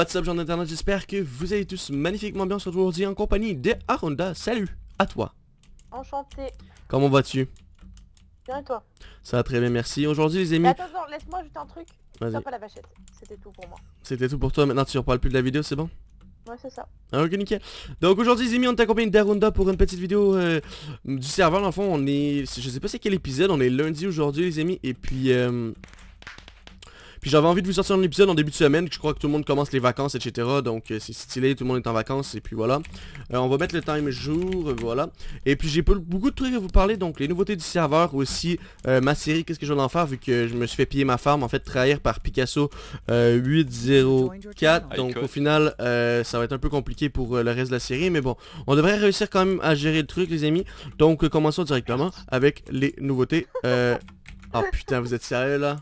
What's up, gens d'internet, j'espère que vous allez tous magnifiquement bien. On aujourd'hui en compagnie de Aronda. Salut, à toi. Enchanté. Comment vas-tu Bien et toi Ça va très bien, merci. Aujourd'hui, les amis... attends, laisse-moi ajouter un truc. Vas-y. pas la c'était tout pour moi. C'était tout pour toi, maintenant tu ne reparles plus de la vidéo, c'est bon Ouais, c'est ça. Ah, ok, nickel. Donc aujourd'hui, les amis, on t'accompagne d'Arunda pour une petite vidéo euh, du serveur. Dans le fond, on est... Je sais pas c'est quel épisode, on est lundi aujourd'hui, les amis. Et puis... Euh, puis j'avais envie de vous sortir un épisode en début de semaine, je crois que tout le monde commence les vacances, etc. Donc euh, c'est stylé, tout le monde est en vacances, et puis voilà. Euh, on va mettre le time jour, euh, voilà. Et puis j'ai beaucoup de trucs à vous parler, donc les nouveautés du serveur, aussi ma série, qu'est-ce que je vais en faire, vu que je me suis fait piller ma farm, en fait, trahir par Picasso 804. Donc au final, ça va être un peu compliqué pour le reste de la série, mais bon, on devrait réussir quand même à gérer le truc, les amis. Donc commençons directement avec les nouveautés. Euh... Oh putain, vous êtes sérieux là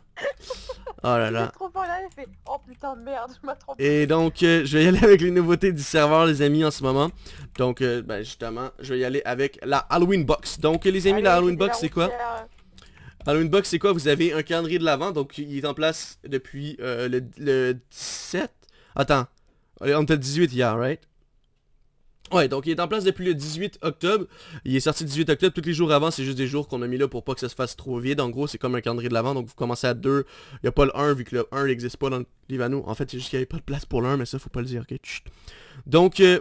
Oh là là. oh putain de merde, je Et donc, euh, je vais y aller avec les nouveautés du serveur, les amis, en ce moment. Donc, euh, ben, justement, je vais y aller avec la Halloween Box. Donc, les amis, la Halloween Box, c'est quoi Halloween Box, c'est quoi Vous avez un calendrier de l'avant, donc il est en place depuis euh, le, le, 17. Attends, on était le 18 hier, right Ouais, donc il est en place depuis le 18 octobre. Il est sorti le 18 octobre. Tous les jours avant, c'est juste des jours qu'on a mis là pour pas que ça se fasse trop vide. En gros, c'est comme un calendrier de l'avant. Donc vous commencez à 2. Il n'y a pas le 1 vu que le 1 n'existe pas dans le En fait, c'est juste qu'il n'y avait pas de place pour le 1, mais ça, faut pas le dire. Donc, euh,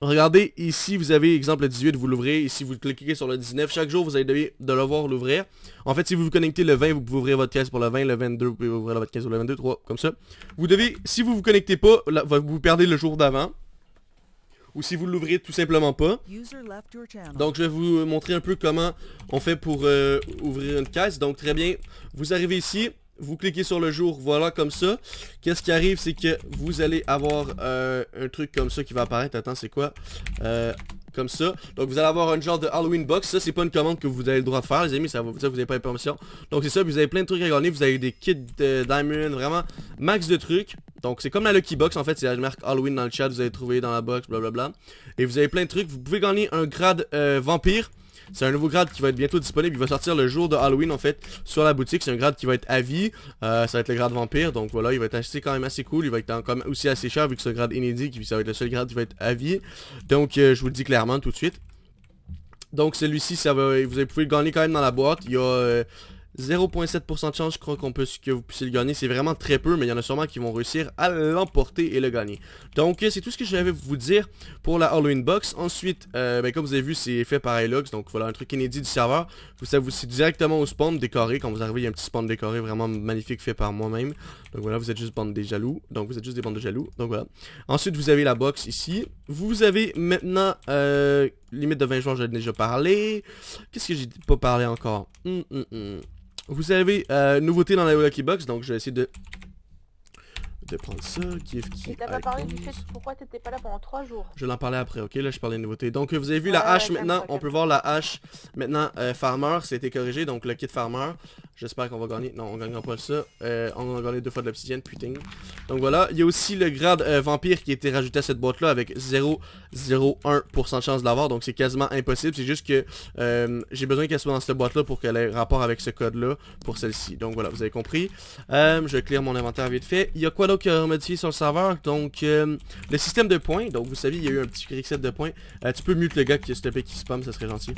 regardez ici, vous avez exemple le 18, vous l'ouvrez. Ici, vous cliquez sur le 19. Chaque jour, vous allez devoir de le voir l'ouvrir. En fait, si vous vous connectez le 20, vous pouvez ouvrir votre caisse pour le 20. Le 22, vous pouvez ouvrir votre caisse pour le 22, 3, comme ça. Vous devez, si vous vous connectez pas, vous perdez le jour d'avant ou si vous l'ouvrez tout simplement pas. Donc je vais vous montrer un peu comment on fait pour euh, ouvrir une caisse. Donc très bien, vous arrivez ici, vous cliquez sur le jour, voilà comme ça. Qu'est-ce qui arrive, c'est que vous allez avoir euh, un truc comme ça qui va apparaître. Attends, c'est quoi euh, Comme ça. Donc vous allez avoir un genre de Halloween box. Ça, c'est pas une commande que vous avez le droit de faire, les amis. Ça, vous avez pas les permissions. Donc c'est ça, vous avez plein de trucs à gagner. Vous avez des kits de diamond, vraiment max de trucs. Donc c'est comme la Lucky Box en fait, c'est la marque Halloween dans le chat, vous allez trouver dans la box, blablabla. Et vous avez plein de trucs, vous pouvez gagner un grade euh, vampire. C'est un nouveau grade qui va être bientôt disponible. Il va sortir le jour de Halloween en fait sur la boutique. C'est un grade qui va être à vie. Euh, ça va être le grade vampire. Donc voilà, il va être acheté quand même assez cool. Il va être quand même aussi assez cher vu que c'est un grade inédit. Qui, ça va être le seul grade qui va être à vie. Donc euh, je vous le dis clairement tout de suite. Donc celui-ci, ça va, vous pouvez le gagner quand même dans la boîte. Il y a euh, 0.7% de chance, je crois qu'on peut que vous puissiez le gagner. C'est vraiment très peu, mais il y en a sûrement qui vont réussir à l'emporter et le gagner. Donc, euh, c'est tout ce que j'avais vous dire pour la Halloween Box. Ensuite, euh, ben, comme vous avez vu, c'est fait par Hilux. Donc, voilà, un truc inédit du serveur. Vous savez c'est directement au spawn décoré. Quand vous arrivez, il y a un petit spawn décoré vraiment magnifique fait par moi-même. Donc, voilà, vous êtes juste bande des jaloux. Donc, vous êtes juste des bandes de jaloux. Donc, voilà. Ensuite, vous avez la box ici. Vous avez maintenant... Euh, limite de 20 joueurs, j'en déjà parlé. Qu'est-ce que j'ai pas parlé encore hum, hum, hum. Vous savez, euh, nouveauté dans la Lucky Box, donc je vais essayer de prendre ça, Et t'as pas parlé du fait pourquoi t'étais pas là pendant 3 jours. Je vais en parler après, ok Là je parlais de nouveautés. Donc vous avez vu la hache maintenant, on peut voir la hache maintenant euh, farmer, c'était corrigé, donc le kit farmer. J'espère qu'on va gagner. Non, on gagnera pas ça. Euh, on a gagné deux fois de l'obsidienne, putain. Donc voilà, il y a aussi le grade euh, vampire qui a été rajouté à cette boîte là avec 0,01% de chance de l'avoir, donc c'est quasiment impossible. C'est juste que j'ai besoin qu'elle soit dans cette boîte là pour qu'elle ait rapport avec ce code là pour celle-ci. Donc voilà, vous avez compris. je vais clear mon inventaire vite fait. Il y a quoi d'autre qui a sur le serveur. Donc, euh, le système de points. Donc, vous savez, il y a eu un petit reset de points. Euh, tu peux mute le gars qui s'est stoppé qui spam, ça serait gentil.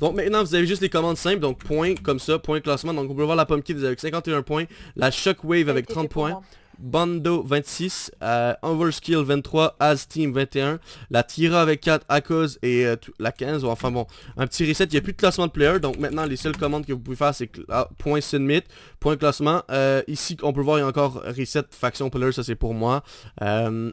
Donc maintenant vous avez juste les commandes simples, donc point comme ça, point classement, donc on peut voir la pomme pumpkin avec 51 points, la shock wave avec 30 points, Bando 26, euh, Skill 23, Team 21, la Tira avec 4, cause et euh, la 15. Enfin bon, un petit reset, il n'y a plus de classement de player, donc maintenant les seules commandes que vous pouvez faire c'est ah, submit, point classement. Euh, ici on peut voir il y a encore reset faction player, ça c'est pour moi.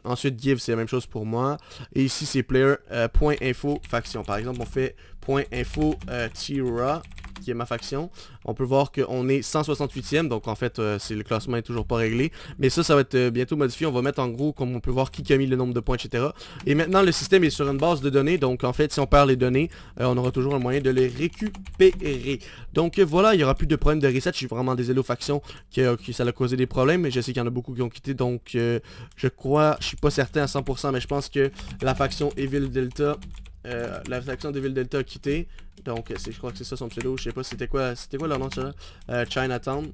ensuite give c'est la même chose pour moi. Et ici c'est player point info faction. Par exemple on fait point info Tira qui est ma faction. On peut voir qu'on est 168e, donc en fait, euh, c'est le classement est toujours pas réglé. Mais ça, ça va être euh, bientôt modifié. On va mettre en gros, comme on peut voir, qui a mis le nombre de points, etc. Et maintenant, le système est sur une base de données. Donc en fait, si on perd les données, euh, on aura toujours un moyen de les récupérer. Donc voilà, il y aura plus de problème de reset. Je suis vraiment désolé aux factions qui, ça a causé des problèmes. Mais je sais qu'il y en a beaucoup qui ont quitté. Donc je crois, je suis pas certain à 100%, mais je pense que la faction Evil Delta... la faction Evil Delta a quitté. Donc, euh, je crois que c'est ça son pseudo. Je sais pas c'était quoi, c'était quoi leur nom de euh, Chinatown.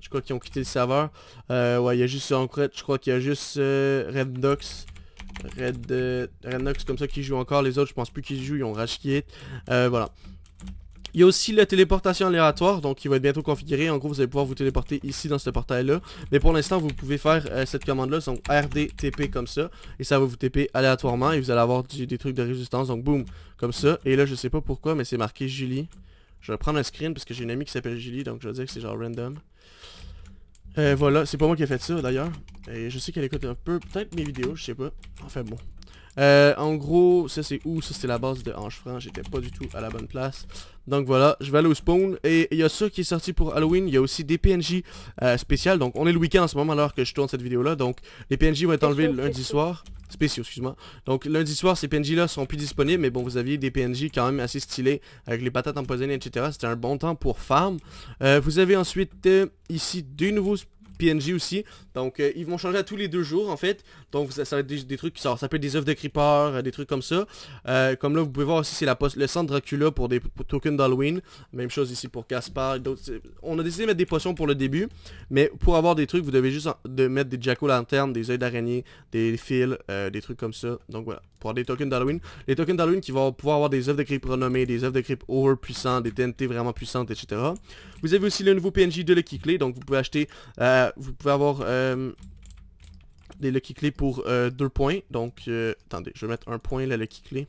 Je crois qu'ils ont quitté le serveur. Euh, ouais, il y a juste, en je crois qu'il y a juste euh, Red Red, euh, comme ça qui joue encore. Les autres, je pense plus qu'ils jouent. Ils ont racheté Euh, voilà. Il y a aussi la téléportation aléatoire, donc qui va être bientôt configuré. En gros, vous allez pouvoir vous téléporter ici dans ce portail-là. Mais pour l'instant, vous pouvez faire euh, cette commande-là, donc RDTP comme ça. Et ça va vous TP aléatoirement et vous allez avoir des trucs de résistance. Donc boum, comme ça. Et là, je sais pas pourquoi, mais c'est marqué Julie. Je vais prendre un screen parce que j'ai une amie qui s'appelle Julie, donc je vais dire que c'est genre random. Euh, voilà, c'est pas moi qui ai fait ça d'ailleurs. Et je sais qu'elle écoute un peu, peut-être mes vidéos, je sais pas. Enfin bon. Euh, en gros, ça c'est où Ça c'est la base de hanche franc. J'étais pas du tout à la bonne place. Donc voilà, je vais aller au spawn. Et il y a ça qui est sorti pour Halloween. Il y a aussi des PNJ euh, spéciales. Donc on est le week-end en ce moment alors que je tourne cette vidéo-là. Donc les PNJ vont être enlevés lundi soir. Spéciaux, excuse-moi. Donc lundi soir, ces PNJ-là sont plus disponibles. Mais bon, vous aviez des PNJ quand même assez stylés. Avec les patates empoisonnées, etc. C'était un bon temps pour farm. Euh, vous avez ensuite ici deux nouveaux PNG aussi. Donc euh, ils vont changer à tous les deux jours en fait. Donc ça, va être des, trucs qui sortent. Ça peut être des œufs de Creeper, euh, des trucs comme ça. Euh, comme là vous pouvez voir aussi c'est le centre Dracula pour des tokens d'Halloween. Même chose ici pour Caspar. On a décidé de mettre des potions pour le début. Mais pour avoir des trucs vous devez juste de mettre des jack lanternes, des oeufs d'araignée, des fils, des trucs comme ça. Donc voilà pour avoir des tokens d'Halloween. Les tokens d'Halloween qui vont pouvoir avoir des œufs de creep renommées, des œufs de creep over puissants, des TNT vraiment puissantes, etc. Vous avez aussi le nouveau PNJ de Lucky Clay, donc vous pouvez acheter, euh, vous pouvez avoir euh, des Lucky Clay pour 2 euh, points. Donc, attendez, je vais mettre un point la Lucky Clay.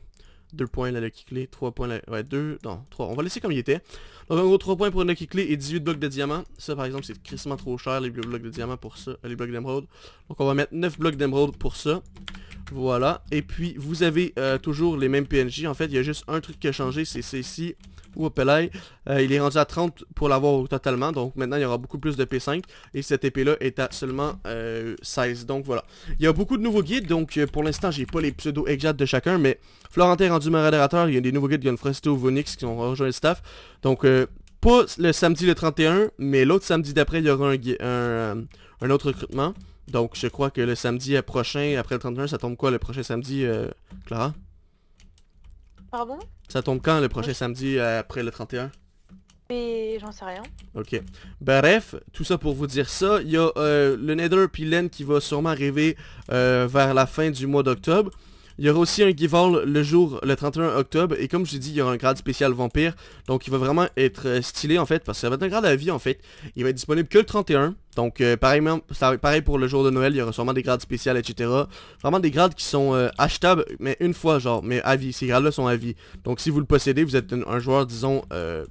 2 points la lucky clé, 3 points la... Ouais, 2... Non, 3. On va laisser comme il était. Donc en gros, 3 points pour une lucky clé et 18 blocs de diamant. Ça par exemple, c'est crissement trop cher, les blocs de diamant pour ça, les blocs d'émeraude. Donc on va mettre 9 blocs d'émeraude pour ça. Voilà. Et puis, vous avez euh, toujours les mêmes PNJ. En fait, il y a juste un truc qui a changé, c'est ceci. Euh, il est rendu à 30 pour l'avoir totalement. Donc maintenant, il y aura beaucoup plus de P5. Et cette épée-là est à seulement 16. Euh, donc voilà. Il y a beaucoup de nouveaux guides. Donc euh, pour l'instant, j'ai pas les pseudo exacts de chacun. Mais Florentin est rendu modérateur. Il y a des nouveaux guides. Gunfresto, Vonix qui ont rejoint le staff. Donc pas le samedi le 31. Mais l'autre samedi d'après, il y aura un, un, autre recrutement. Donc je crois que le samedi prochain, après le 31, ça tombe quoi le prochain samedi, Clara Pardon ça tombe quand le prochain samedi euh, après le 31 mais j'en sais rien. Ok. Ben, bref, tout ça pour vous dire ça. Il y a euh, le Nether puis qui va sûrement arriver euh, vers la fin du mois d'octobre. Il y aura aussi un give-all le jour, le 31 octobre. Et comme je l'ai dit, il y aura un grade spécial vampire. Donc il va vraiment être euh, stylé en fait, parce que ça va être un grade à vie en fait. Il va être disponible que le 31. Donc euh, pareil, pareil pour le jour de Noël, il y aura sûrement des grades spéciales, etc. Vraiment des grades qui sont euh, achetables, mais une fois genre, mais à vie. Ces grades-là sont à vie. Donc si vous le possédez, vous êtes un, un joueur, disons, euh,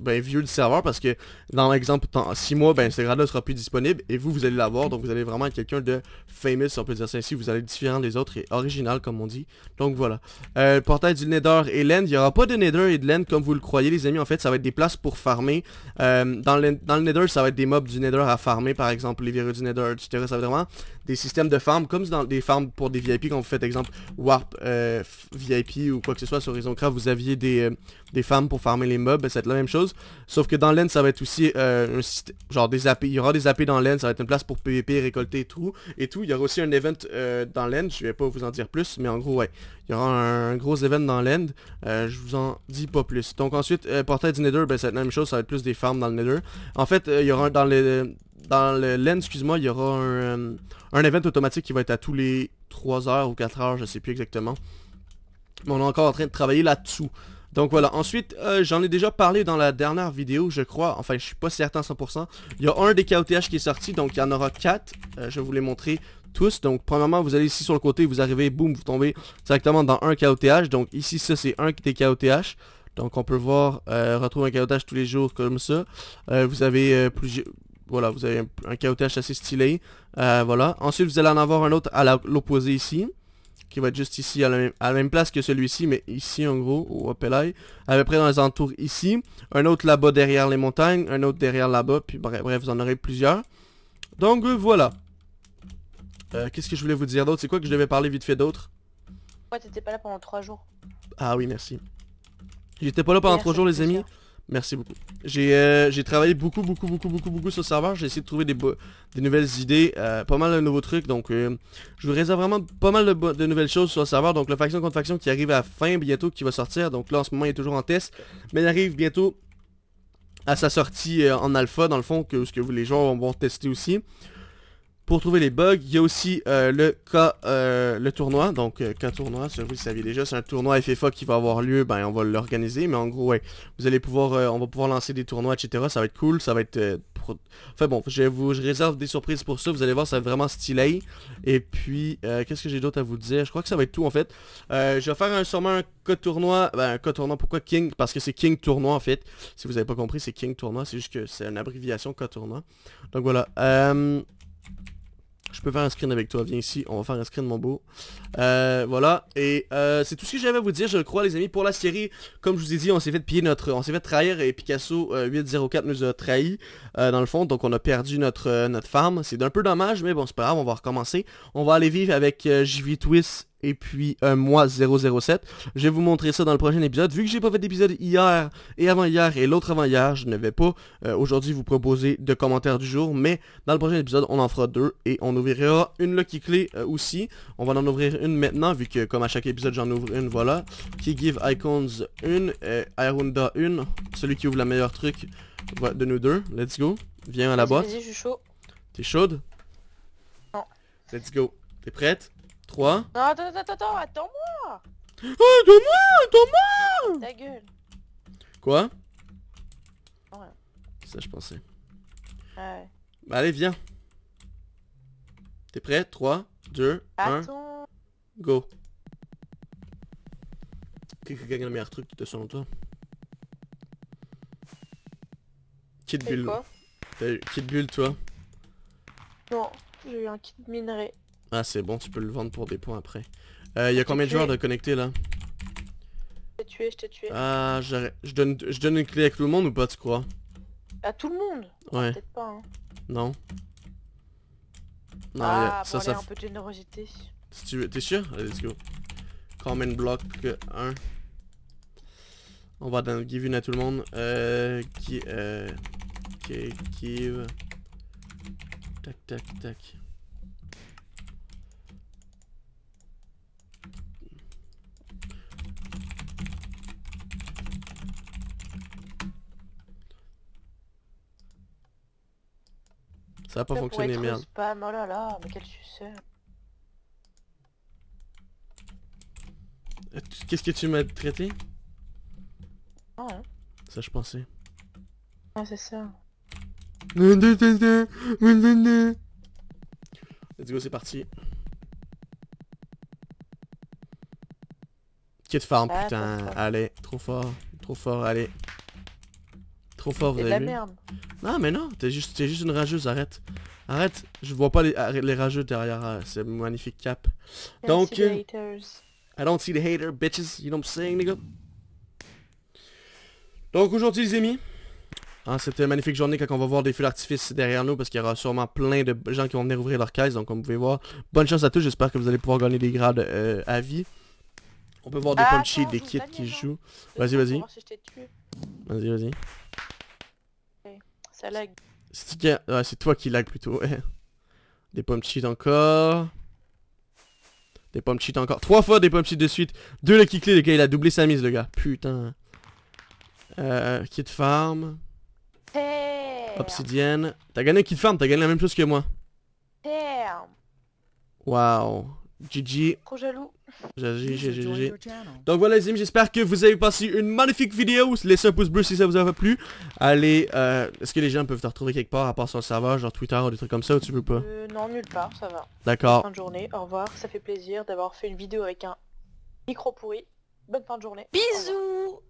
ben, vieux du serveur parce que dans l'exemple, dans 6 mois, ben, ce grade-là sera plus disponible et vous, vous allez l'avoir. Donc vous allez vraiment être quelqu'un de famous, si on peut dire ça Vous allez être différent des autres et original, comme on dit. Donc voilà. Euh, portail du Nether et l'End. Il n'y aura pas de Nether et de l'End comme vous le croyez, les amis. En fait, ça va être des places pour farmer. Euh, dans, le, dans le Nether, ça va être des mobs du Nether à farmer, par exemple, les virus du Nether, tu Ça va vraiment des systèmes de farm, comme dans des farms pour des VIP, quand vous faites exemple Warp euh, VIP ou quoi que ce soit sur Horizon Craft, vous aviez des, euh, des farms pour farmer les mobs, c'est la même chose. Sauf que dans l'end, ça va être aussi euh, un système, genre des AP, il y aura des AP dans l'end, ça va être une place pour PVP, récolter tout, et tout. Il y aura aussi un event dans l'end, je vais pas vous en dire plus, mais en gros, ouais, il y aura un, gros event dans l'end, je vous en dis pas plus. Donc ensuite, portail du Nether, ben, ça la même chose, ça va être plus des farms dans le Nether. En fait, il y aura un, dans le dans le LEN, excuse-moi, il y aura un, euh, un event automatique qui va être à tous les 3 heures ou 4 heures, je sais plus exactement. Mais on est encore en train de travailler là-dessous. Donc voilà, ensuite, euh, j'en ai déjà parlé dans la dernière vidéo, je crois, enfin je suis pas certain 100%. Il y a un des KOTH qui est sorti, donc il y en aura 4, euh, je vais vous les montrer tous. Donc premièrement, vous allez ici sur le côté, vous arrivez, boum, vous tombez directement dans un KOTH. Donc ici, ça c'est un des KOTH. Donc on peut voir, retrouver retrouve un KOTH tous les jours comme ça. vous avez plusieurs voilà, vous avez un, K.O.T.H. assez stylé. Euh, voilà. Ensuite, vous allez en avoir un autre à l'opposé ici. Qui va être juste ici, à la même, place que celui-ci, mais ici en gros, au Opelai. À peu près dans les entours ici. Un autre là-bas derrière les montagnes. Un autre derrière là-bas. Puis bref, vous en aurez plusieurs. Donc euh, voilà. Euh, Qu'est-ce que je voulais vous dire d'autre C'est quoi que je devais parler vite fait d'autre Ouais, t'étais pas là pendant 3 jours. Ah oui, merci. J'étais pas là pendant trois jours, les amis. Merci beaucoup. Euh, j'ai travaillé beaucoup, beaucoup, beaucoup, beaucoup, beaucoup sur le serveur. J'ai essayé de trouver des, des nouvelles idées, euh, pas mal de nouveaux trucs. Donc, euh, je vous réserve vraiment pas mal de, nouvelles choses sur le serveur. Donc, le faction contre faction qui arrive à fin bientôt, qui va sortir. Donc là, en ce moment, il est toujours en test. Mais il arrive bientôt à sa sortie en alpha, dans le fond, que, ce que les gens vont tester aussi pour trouver les bugs. Il y a aussi euh, le cas, euh, le tournoi. Donc, k euh, tournoi, si vous le saviez déjà, c'est un tournoi FFA qui va avoir lieu. Ben, on va l'organiser. Mais en gros, ouais, vous allez pouvoir, on va pouvoir lancer des tournois, etc. Ça va être cool. Ça va être... Enfin bon, je vous réserve des surprises pour ça. Vous allez voir, ça va vraiment stylé. Et puis, qu'est-ce que j'ai d'autre à vous dire Je crois que ça va être tout, en fait. je vais faire un, sûrement un cas tournoi. Ben, un cas tournoi, pourquoi King Parce que c'est King Tournoi, en fait. Si vous n'avez pas compris, c'est King Tournoi. C'est juste que c'est une abréviation k tournoi. Donc voilà. Je peux faire un screen avec toi, viens ici, on va faire un screen mon beau. Euh, voilà, et euh, c'est tout ce que j'avais à vous dire, je crois les amis, pour la série. Comme je vous ai dit, on s'est fait piller notre... On s'est fait trahir et Picasso 804 euh, nous a trahi dans le fond, donc on a perdu notre, notre farm. C'est un peu dommage, mais bon, c'est pas grave, on va recommencer. On va aller vivre avec JV Twist et puis un mois 007. Je vais vous montrer ça dans le prochain épisode. Vu que j'ai pas fait d'épisode hier et avant-hier et l'autre avant-hier, je ne vais pas euh, aujourd'hui vous proposer de commentaires du jour, mais dans le prochain épisode, on en fera deux et on ouvrira une lucky clé euh, aussi. On va en ouvrir une maintenant, vu que comme à chaque épisode, j'en ouvre une, voilà. Qui give icons une, Et Arunda une. Celui qui ouvre la meilleure truc de nous deux. Let's go. Viens à la boîte. T'es chaude? Non. Let's go. T'es prête? 3. Non, attends, attends, attends, attends-moi ah, Attends-moi, attends-moi Ta gueule. Quoi ouais. Ça, je pensais. Ouais. Bah, allez, viens. T'es prêt 3, 2, attends. 1. Go. Qui gagne le meilleur truc de selon toi kit Bull. T'as eu kit Bull, toi Non, j'ai eu un kit minerai. Ah c'est bon, tu peux le vendre pour des points après. Euh, il y a combien de joueurs de connectés là Je t'ai tué, je t'ai tué. Ah, je donne, je donne une clé à tout le monde ou pas tu crois À tout le monde Ouais. Peut-être pas hein. Non. Non, ah, ça, un peu de générosité. Si tu veux, t'es sûr Allez, let's go. Common block 1. On va donner give une à tout le monde. Euh, qui, euh, qui, give. Tac, tac, tac. Ça va pas fonctionner, merde. Oh là mais quel euh, Qu'est-ce que tu m'as traité Ah Ça je pensais. Ah c'est ça. Let's go, c'est parti. de farm, ah, putain, allez, trop fort, trop fort, allez. Trop fort, de la merde. Non, mais non, t'es juste, es juste une rageuse, arrête. Arrête, je vois pas les, ah, rageux derrière euh, ce magnifique cap. Donc... Euh, I don't see the hater, bitches, you know what saying, Donc aujourd'hui, les amis, hein, C'était une magnifique journée quand on va voir des feux d'artifice derrière nous parce qu'il y aura sûrement plein de gens qui vont venir ouvrir leur caisse. Donc comme vous pouvez voir, bonne chance à tous, j'espère que vous allez pouvoir gagner des grades euh, à vie. On peut voir des ah, punchies, des kits qui hein. jouent. Vas-y, vas-y. Vas-y, vas-y c'est toi qui lag plutôt, Des pommes cheat encore. Des pommes cheat encore. Trois fois des pommes cheat de suite. Deux lucky clés, le gars, il a doublé sa mise, le gars. Putain. Euh, kit farm. Obsidienne. T'as gagné kit farm, t'as gagné la même chose que moi. Wow GG. Trop jaloux. GG, Donc voilà les amis, j'espère que vous avez passé une magnifique vidéo. Laissez un pouce bleu si ça vous a plu. Allez, euh, est-ce que les gens peuvent te retrouver quelque part à part sur le serveur, genre Twitter ou des trucs comme ça ou tu veux pas euh, Non, nulle part, ça va. D'accord. Bonne journée, au revoir. Ça fait plaisir d'avoir fait une vidéo avec un micro pourri. Bonne fin de journée. Bisous